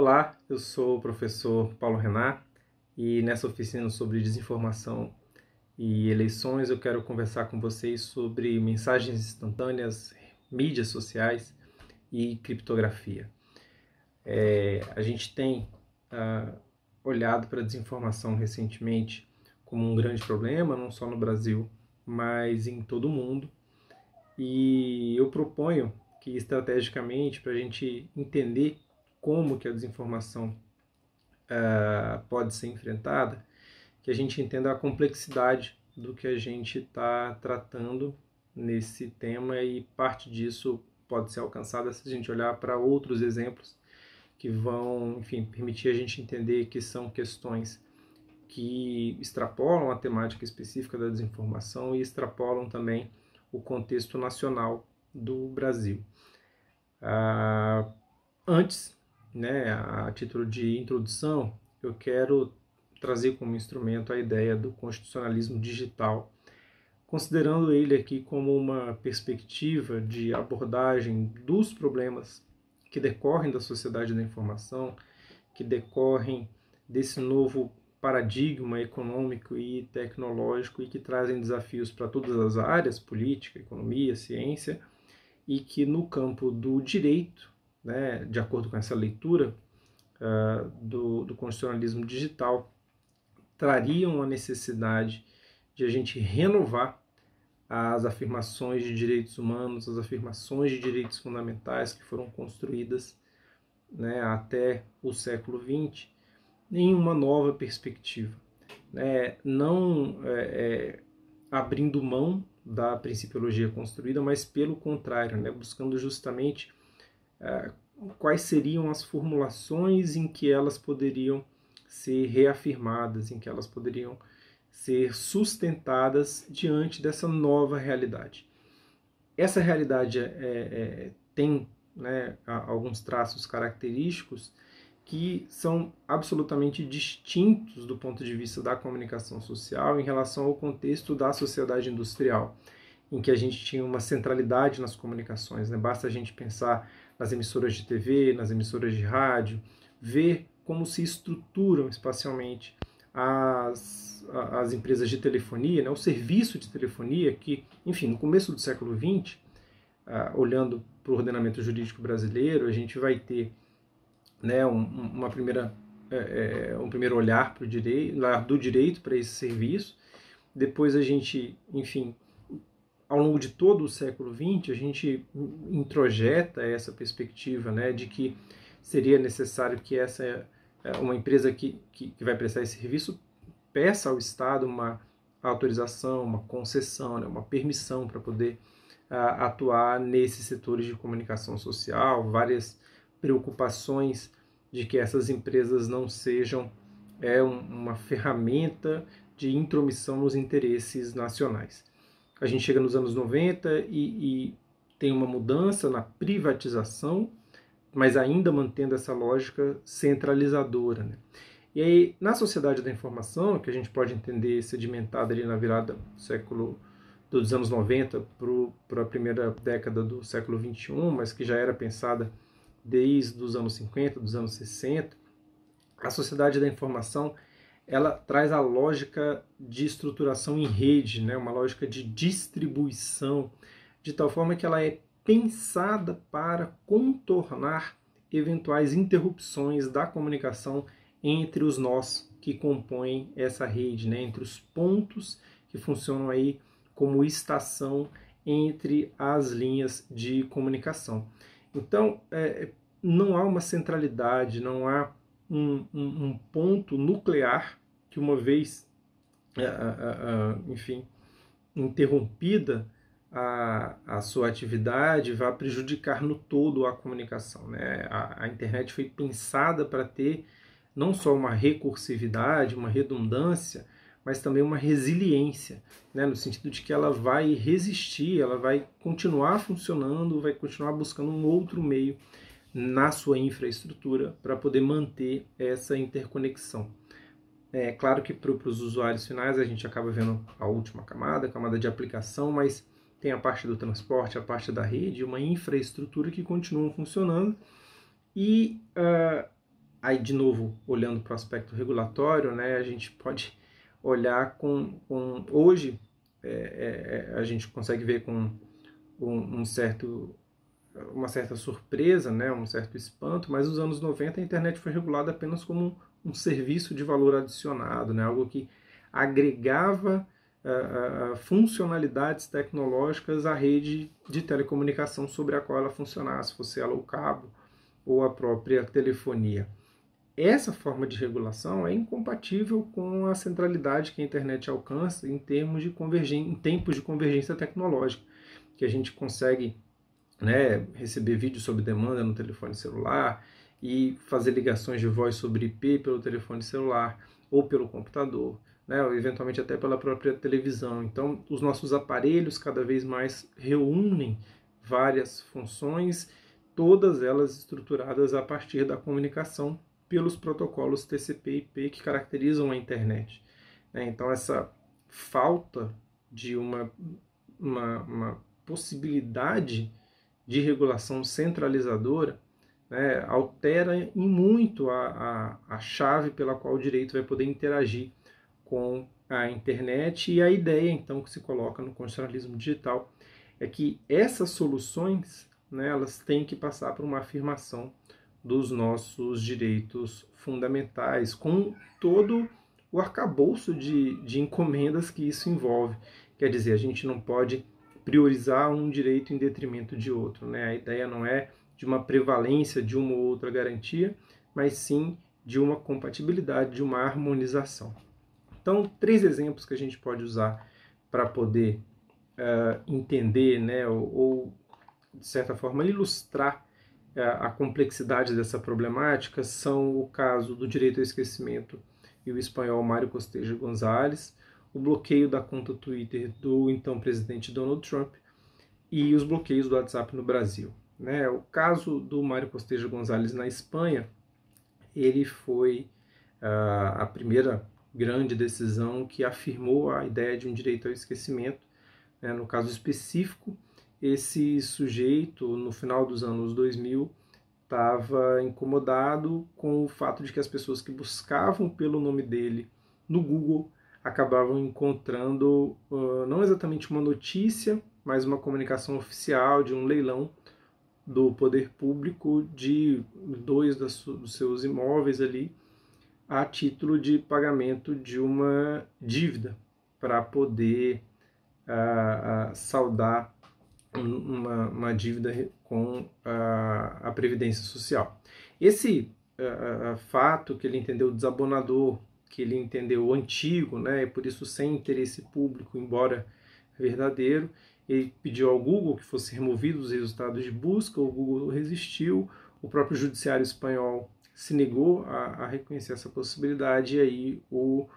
Olá, eu sou o professor Paulo Renat e nessa oficina sobre desinformação e eleições eu quero conversar com vocês sobre mensagens instantâneas, mídias sociais e criptografia. É, a gente tem ah, olhado para a desinformação recentemente como um grande problema, não só no Brasil, mas em todo o mundo. E eu proponho que estrategicamente, para a gente entender como que a desinformação uh, pode ser enfrentada, que a gente entenda a complexidade do que a gente está tratando nesse tema e parte disso pode ser alcançada se a gente olhar para outros exemplos que vão, enfim, permitir a gente entender que são questões que extrapolam a temática específica da desinformação e extrapolam também o contexto nacional do Brasil. Ah, antes né, a título de introdução, eu quero trazer como instrumento a ideia do constitucionalismo digital, considerando ele aqui como uma perspectiva de abordagem dos problemas que decorrem da sociedade da informação, que decorrem desse novo paradigma econômico e tecnológico e que trazem desafios para todas as áreas política, economia, ciência e que no campo do direito né, de acordo com essa leitura uh, do, do constitucionalismo digital, trariam a necessidade de a gente renovar as afirmações de direitos humanos, as afirmações de direitos fundamentais que foram construídas né, até o século XX, em uma nova perspectiva, né, não é, é, abrindo mão da principiologia construída, mas pelo contrário, né, buscando justamente quais seriam as formulações em que elas poderiam ser reafirmadas, em que elas poderiam ser sustentadas diante dessa nova realidade. Essa realidade é, é, é tem né, alguns traços característicos que são absolutamente distintos do ponto de vista da comunicação social em relação ao contexto da sociedade industrial em que a gente tinha uma centralidade nas comunicações. Né? Basta a gente pensar nas emissoras de TV, nas emissoras de rádio, ver como se estruturam espacialmente as, as empresas de telefonia, né? o serviço de telefonia, que, enfim, no começo do século XX, uh, ah, olhando para o ordenamento jurídico brasileiro, a gente vai ter né, um, uma primeira, é, é, um primeiro olhar pro direito, do direito para esse serviço. Depois a gente, enfim, ao longo de todo o século XX, a gente introjeta essa perspectiva né, de que seria necessário que essa é, uma empresa que, que, que vai prestar esse serviço peça ao Estado uma autorização, uma concessão, né, uma permissão para poder uh, atuar nesses setores de comunicação social, várias preocupações de que essas empresas não sejam é, um, uma ferramenta de intromissão nos interesses nacionais a gente chega nos anos 90 e, e tem uma mudança na privatização, mas ainda mantendo essa lógica centralizadora. Né? E aí, na sociedade da informação, que a gente pode entender sedimentada ali na virada do século dos anos 90 para a primeira década do século 21, mas que já era pensada desde os anos 50, dos anos 60, a sociedade da informação ela traz a lógica de estruturação em rede, né? uma lógica de distribuição, de tal forma que ela é pensada para contornar eventuais interrupções da comunicação entre os nós que compõem essa rede, né? entre os pontos que funcionam aí como estação entre as linhas de comunicação. Então, é, é não há uma centralidade, não há um, um, um ponto nuclear que uma vez, enfim, interrompida a, a sua atividade, vai prejudicar no todo a comunicação. Né? A, a internet foi pensada para ter não só uma recursividade, uma redundância, mas também uma resiliência, né? no sentido de que ela vai resistir, ela vai continuar funcionando, vai continuar buscando um outro meio na sua infraestrutura para poder manter essa interconexão. É claro que para os usuários finais a gente acaba vendo a última camada, a camada de aplicação, mas tem a parte do transporte, a parte da rede, uma infraestrutura que continuam funcionando. E uh, aí, de novo, olhando para o aspecto regulatório, né, a gente pode olhar com. com hoje, é, é, é, a gente consegue ver com um, um certo uma certa surpresa, né, um certo espanto, mas nos anos 90 a internet foi regulada apenas como um serviço de valor adicionado, né? algo que agregava uh, uh, funcionalidades tecnológicas à rede de telecomunicação sobre a qual ela funcionasse, fosse ela o cabo ou a própria telefonia. Essa forma de regulação é incompatível com a centralidade que a internet alcança em termos de em tempos de convergência tecnológica, que a gente consegue né, receber vídeo sob demanda no telefone celular, e fazer ligações de voz sobre IP pelo telefone celular ou pelo computador, né, ou eventualmente até pela própria televisão. Então, os nossos aparelhos cada vez mais reúnem várias funções, todas elas estruturadas a partir da comunicação pelos protocolos TCP/IP que caracterizam a internet. Né. Então, essa falta de uma, uma, uma possibilidade de regulação centralizadora né, altera em muito a, a, a chave pela qual o direito vai poder interagir com a internet. E a ideia, então, que se coloca no constitucionalismo digital é que essas soluções né, elas têm que passar por uma afirmação dos nossos direitos fundamentais, com todo o arcabouço de, de encomendas que isso envolve. Quer dizer, a gente não pode priorizar um direito em detrimento de outro. Né? A ideia não é de uma prevalência de uma ou outra garantia, mas sim de uma compatibilidade, de uma harmonização. Então, três exemplos que a gente pode usar para poder uh, entender, né, ou, ou, de certa forma ilustrar uh, a complexidade dessa problemática são o caso do direito ao esquecimento e o espanhol Mário Costeja Gonzalez, o bloqueio da conta Twitter do então presidente Donald Trump e os bloqueios do WhatsApp no Brasil. Né? O caso do Mário Postejo Gonzalez na Espanha, ele foi uh, a primeira grande decisão que afirmou a ideia de um direito ao esquecimento. Né? No caso específico, esse sujeito, no final dos anos 2000, estava incomodado com o fato de que as pessoas que buscavam pelo nome dele no Google acabavam encontrando uh, não exatamente uma notícia, mas uma comunicação oficial de um leilão do poder público de dois das, dos seus imóveis ali a título de pagamento de uma dívida para poder uh, uh, saudar uma, uma, dívida com a, a Previdência Social. Esse uh, fato que ele entendeu desabonador, que ele entendeu antigo, né, por isso sem interesse público, embora verdadeiro, ele pediu ao Google que fosse removido os resultados de busca, o Google resistiu, o próprio judiciário espanhol se negou a, a reconhecer essa possibilidade e aí o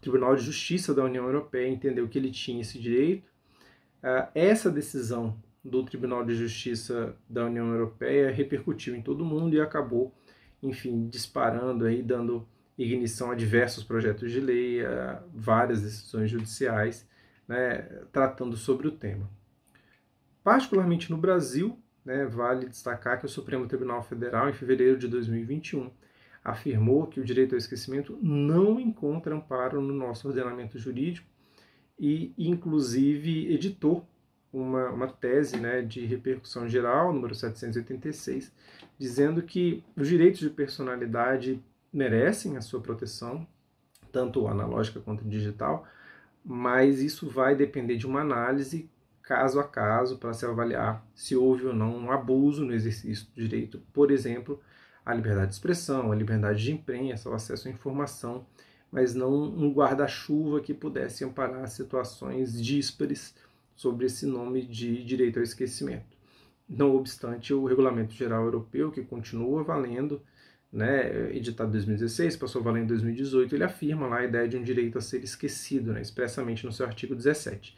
Tribunal de Justiça da União Europeia entendeu que ele tinha esse direito. Ah, essa decisão do Tribunal de Justiça da União Europeia repercutiu em todo mundo e acabou, enfim, disparando aí, dando ignição a diversos projetos de lei, a várias decisões judiciais, né, tratando sobre o tema. Particularmente no Brasil, né, vale destacar que o Supremo Tribunal Federal, em fevereiro de 2021, afirmou que o direito ao esquecimento não encontra amparo no nosso ordenamento jurídico e, inclusive, editou uma, uma tese né, de repercussão geral, número 786, dizendo que os direitos de personalidade merecem a sua proteção, tanto analógica quanto digital, mas isso vai depender de uma análise caso a caso para se avaliar se houve ou não um abuso no exercício do direito, por exemplo, a liberdade de expressão, a liberdade de imprensa, o acesso à informação, mas não um guarda-chuva que pudesse amparar situações díspares sobre esse nome de direito ao esquecimento. Não obstante, o Regulamento Geral Europeu, que continua valendo, né, editado em 2016, passou a valer em 2018, ele afirma lá a ideia de um direito a ser esquecido, né, expressamente no seu artigo 17.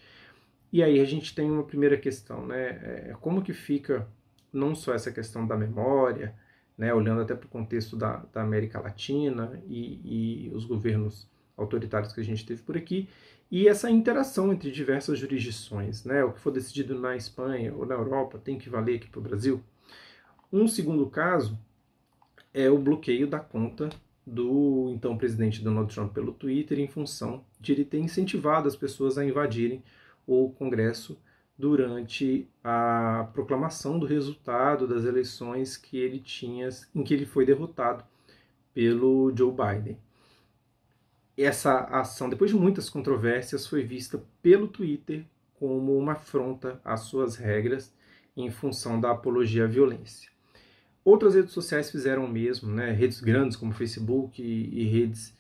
E aí a gente tem uma primeira questão, né? É, é como que fica não só essa questão da memória, né, olhando até para o contexto da, da, América Latina e, e os governos autoritários que a gente teve por aqui, e essa interação entre diversas jurisdições. Né? O que for decidido na Espanha ou na Europa tem que valer aqui para o Brasil. Um segundo caso é o bloqueio da conta do então presidente Donald Trump pelo Twitter em função de ele ter incentivado as pessoas a invadirem ou Congresso durante a proclamação do resultado das eleições que ele tinha, em que ele foi derrotado pelo Joe Biden. Essa ação, depois de muitas controvérsias, foi vista pelo Twitter como uma afronta às suas regras em função da apologia à violência. Outras redes sociais fizeram o mesmo, né? redes grandes como Facebook e redes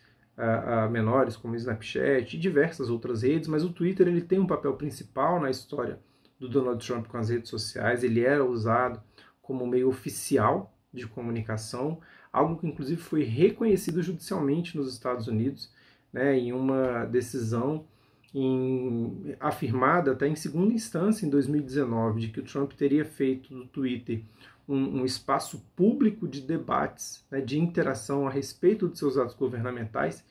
menores, como o Snapchat e diversas outras redes, mas o Twitter ele tem um papel principal na história do Donald Trump com as redes sociais. Ele era usado como meio oficial de comunicação, algo que inclusive foi reconhecido judicialmente nos Estados Unidos, né, em uma decisão em, afirmada até em segunda instância em 2019 de que o Trump teria feito do Twitter um, um espaço público de debates, né, de interação a respeito dos seus atos governamentais,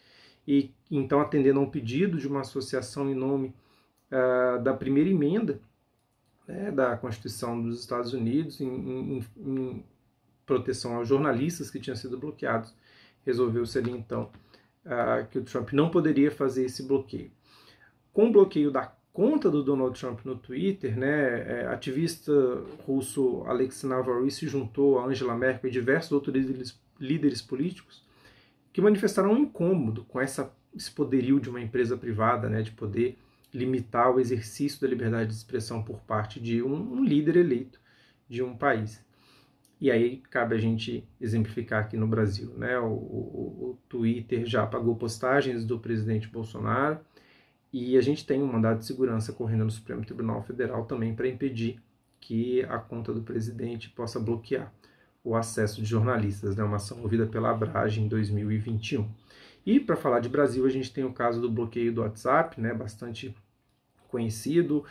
e então atendendo a um pedido de uma associação em nome uh, da primeira emenda né, da Constituição dos Estados Unidos em, em, em, proteção aos jornalistas que tinham sido bloqueados, resolveu-se ali então uh, que o Trump não poderia fazer esse bloqueio. Com o bloqueio da conta do Donald Trump no Twitter, né, é, ativista russo Alexei Navalny se juntou a Angela Merkel e diversos outros líderes, líderes políticos que manifestaram um incômodo com essa, esse poderio de uma empresa privada, né, de poder limitar o exercício da liberdade de expressão por parte de um, um líder eleito de um país. E aí cabe a gente exemplificar aqui no Brasil. Né? O, o, o Twitter já apagou postagens do presidente Bolsonaro, e a gente tem um mandado de segurança correndo no Supremo Tribunal Federal também para impedir que a conta do presidente possa bloquear o acesso de jornalistas, né? uma ação movida pela Abrage em 2021. E para falar de Brasil, a gente tem o caso do bloqueio do WhatsApp, né? bastante conhecido,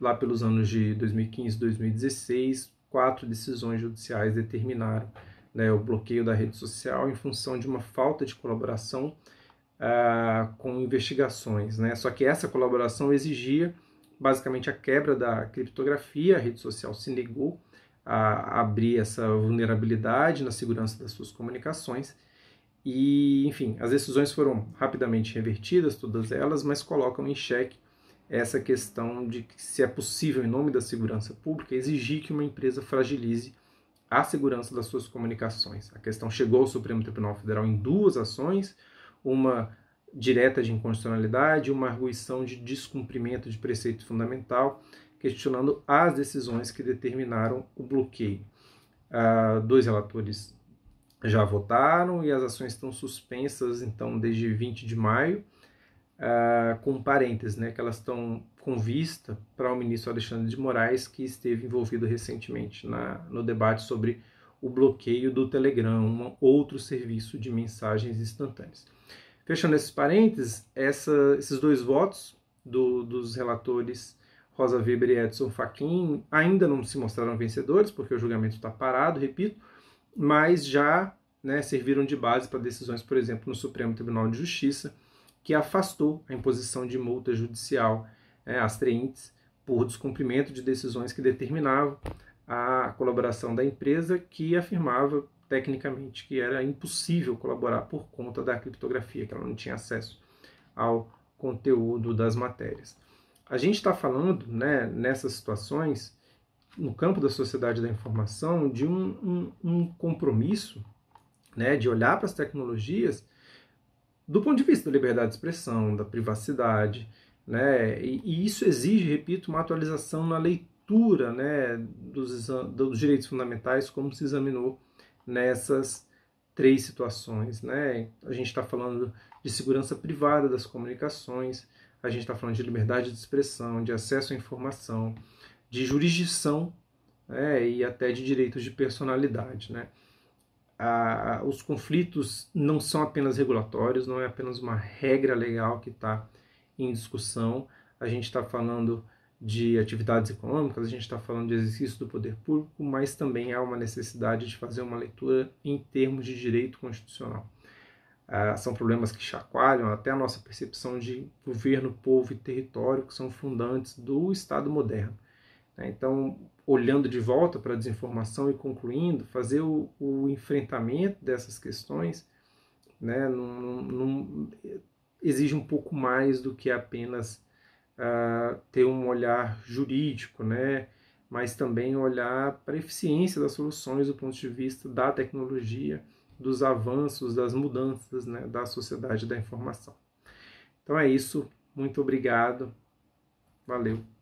lá pelos anos de 2015 e 2016, quatro decisões judiciais determinaram né, o bloqueio da rede social em função de uma falta de colaboração ah, com investigações. Né? Só que essa colaboração exigia basicamente a quebra da criptografia, a rede social se negou a abrir essa vulnerabilidade na segurança das suas comunicações. E, enfim, as decisões foram rapidamente revertidas, todas elas, mas colocam em xeque essa questão de que se é possível, em nome da segurança pública, exigir que uma empresa fragilize a segurança das suas comunicações. A questão chegou ao Supremo Tribunal Federal em duas ações, uma direta de inconstitucionalidade, uma arguição de descumprimento de preceito fundamental, questionando as decisões que determinaram o bloqueio. Uh, dois relatores já votaram e as ações estão suspensas, então, desde 20 de maio, uh, com parênteses, né, que elas estão com vista para o ministro Alexandre de Moraes, que esteve envolvido recentemente na, no debate sobre o bloqueio do Telegram, um outro serviço de mensagens instantâneas. Fechando esses parênteses, essa, esses dois votos do, dos relatores Rosa Weber e Edson Fachin ainda não se mostraram vencedores, porque o julgamento está parado, repito, mas já né, serviram de base para decisões, por exemplo, no Supremo Tribunal de Justiça, que afastou a imposição de multa judicial é, às treintes por descumprimento de decisões que determinavam a colaboração da empresa que afirmava tecnicamente que era impossível colaborar por conta da criptografia, que ela não tinha acesso ao conteúdo das matérias. A gente está falando, né, nessas situações, no campo da sociedade da informação, de um, um, um compromisso né, de olhar para as tecnologias do ponto de vista da liberdade de expressão, da privacidade, né, e, e isso exige, repito, uma atualização na leitura estrutura né, dos, dos direitos fundamentais, como se examinou nessas três situações. Né? A gente está falando de segurança privada das comunicações, a gente está falando de liberdade de expressão, de acesso à informação, de jurisdição né, e até de direitos de personalidade. Né? os conflitos não são apenas regulatórios, não é apenas uma regra legal que está em discussão, a gente está falando de atividades econômicas, a gente está falando de exercício do poder público, mas também há uma necessidade de fazer uma leitura em termos de direito constitucional. Ah, são problemas que chacoalham até a nossa percepção de governo, povo e território, que são fundantes do Estado moderno. Né? Então, olhando de volta para a desinformação e concluindo, fazer o, o enfrentamento dessas questões né, num, num, exige um pouco mais do que apenas uh, ter um olhar jurídico, né? mas também olhar para a eficiência das soluções do ponto de vista da tecnologia, dos avanços, das mudanças né? da sociedade da informação. Então é isso, muito obrigado, valeu!